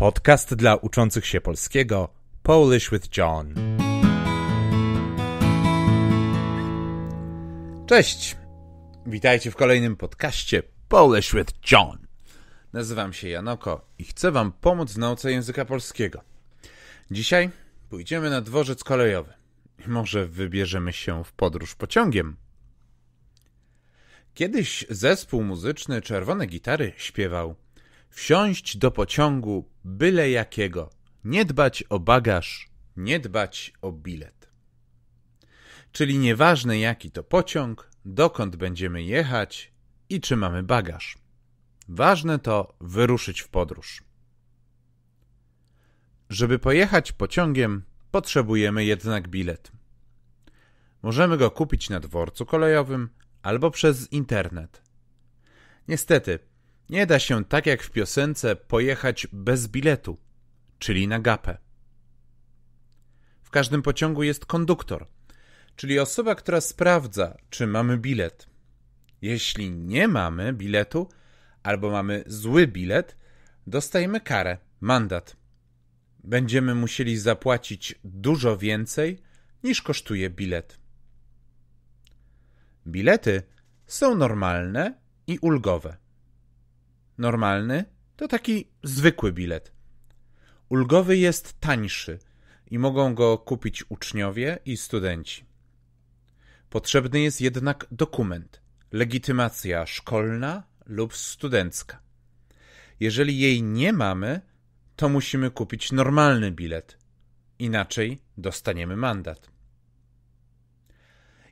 Podcast dla uczących się polskiego Polish with John. Cześć! Witajcie w kolejnym podcaście Polish with John. Nazywam się Janoko i chcę Wam pomóc w nauce języka polskiego. Dzisiaj pójdziemy na dworzec kolejowy. Może wybierzemy się w podróż pociągiem. Kiedyś zespół muzyczny Czerwone Gitary śpiewał – wsiąść do pociągu byle jakiego, nie dbać o bagaż, nie dbać o bilet. Czyli nieważne jaki to pociąg, dokąd będziemy jechać i czy mamy bagaż. Ważne to wyruszyć w podróż. Żeby pojechać pociągiem, potrzebujemy jednak bilet. Możemy go kupić na dworcu kolejowym albo przez internet. Niestety, nie da się tak jak w piosence pojechać bez biletu, czyli na gapę. W każdym pociągu jest konduktor, czyli osoba, która sprawdza, czy mamy bilet. Jeśli nie mamy biletu, albo mamy zły bilet, dostajemy karę, mandat. Będziemy musieli zapłacić dużo więcej niż kosztuje bilet. Bilety są normalne i ulgowe normalny to taki zwykły bilet. Ulgowy jest tańszy i mogą go kupić uczniowie i studenci. Potrzebny jest jednak dokument, legitymacja szkolna lub studencka. Jeżeli jej nie mamy, to musimy kupić normalny bilet. Inaczej dostaniemy mandat.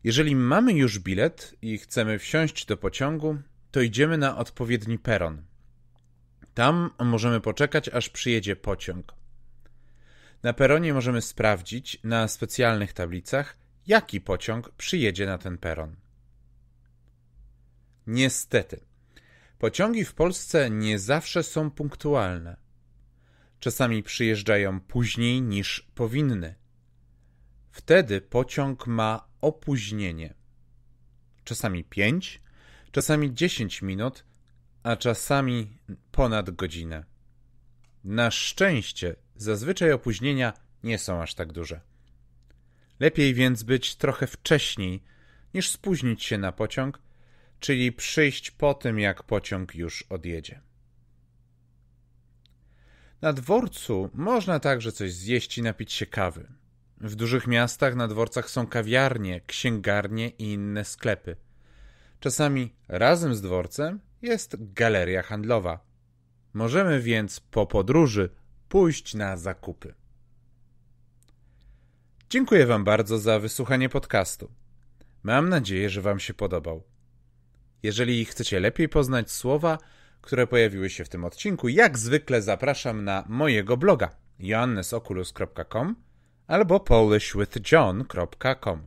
Jeżeli mamy już bilet i chcemy wsiąść do pociągu, to idziemy na odpowiedni peron. Tam możemy poczekać, aż przyjedzie pociąg. Na peronie możemy sprawdzić na specjalnych tablicach, jaki pociąg przyjedzie na ten peron. Niestety, pociągi w Polsce nie zawsze są punktualne. Czasami przyjeżdżają później niż powinny. Wtedy pociąg ma opóźnienie. Czasami 5, czasami 10 minut a czasami ponad godzinę. Na szczęście zazwyczaj opóźnienia nie są aż tak duże. Lepiej więc być trochę wcześniej niż spóźnić się na pociąg, czyli przyjść po tym, jak pociąg już odjedzie. Na dworcu można także coś zjeść i napić się kawy. W dużych miastach na dworcach są kawiarnie, księgarnie i inne sklepy. Czasami razem z dworcem jest galeria handlowa. Możemy więc po podróży pójść na zakupy. Dziękuję Wam bardzo za wysłuchanie podcastu. Mam nadzieję, że Wam się podobał. Jeżeli chcecie lepiej poznać słowa, które pojawiły się w tym odcinku, jak zwykle zapraszam na mojego bloga joannesoculus.com albo polishwithjohn.com.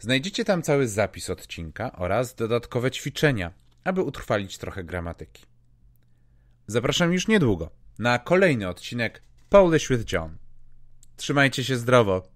Znajdziecie tam cały zapis odcinka oraz dodatkowe ćwiczenia, aby utrwalić trochę gramatyki. Zapraszam już niedługo na kolejny odcinek Polish with John. Trzymajcie się zdrowo!